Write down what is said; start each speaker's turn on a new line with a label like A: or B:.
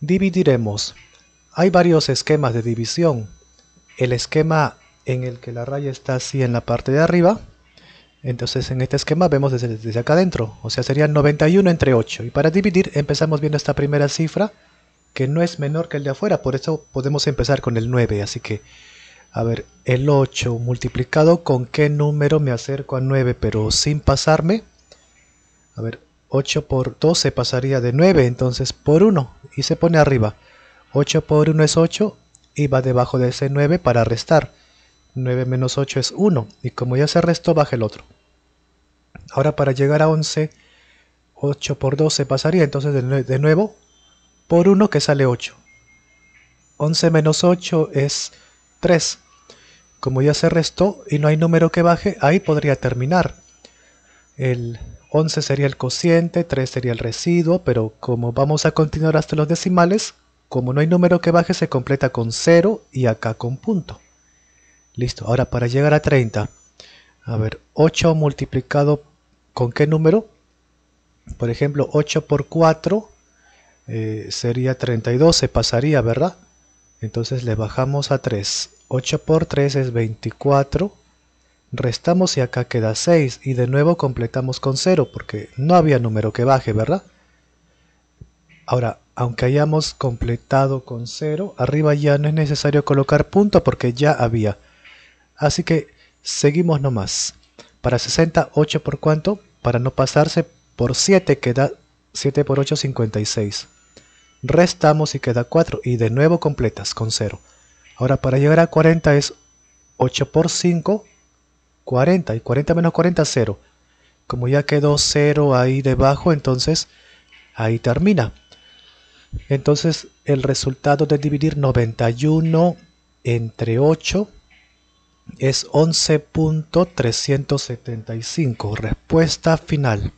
A: Dividiremos. Hay varios esquemas de división. El esquema en el que la raya está así en la parte de arriba. Entonces en este esquema vemos desde, acá adentro. O sea, sería 91 entre 8. Y para dividir empezamos viendo esta primera cifra que no es menor que el de afuera. Por eso podemos empezar con el 9. Así que, a ver, el 8 multiplicado con qué número me acerco a 9, pero sin pasarme. A ver, 8 por 12 pasaría de 9, entonces por 1 y se pone arriba. 8 por 1 es 8 y va debajo de ese 9 para restar. 9 menos 8 es 1 y como ya se restó baja el otro. Ahora para llegar a 11, 8 por 12 pasaría, entonces de, nuevo por 1 que sale 8. 11 menos 8 es 3. Como ya se restó y no hay número que baje, ahí podría terminar el, 11 sería el cociente, 3 sería el residuo, pero como vamos a continuar hasta los decimales, como no hay número que baje se completa con 0 y acá con punto. Listo, ahora para llegar a 30, a ver, 8 multiplicado con qué número? Por ejemplo, 8 por 4 eh, sería 32, se pasaría, ¿verdad? Entonces le bajamos a 3. 8 por 3 es 24 restamos y acá queda 6 y de nuevo completamos con 0 porque no había número que baje, ¿verdad? Ahora, aunque hayamos completado con 0, arriba ya no es necesario colocar punto porque ya había. Así que seguimos nomás. Para 60, 8 por cuánto? Para no pasarse por 7 queda 7 por 8, 56. Restamos y queda 4 y de nuevo completas con 0. Ahora para llegar a 40 es 8 por 5, 40 y 40 menos 40 es 0. Como ya quedó 0 ahí debajo, entonces ahí termina. Entonces el resultado de dividir 91 entre 8 es 11.375. Respuesta final.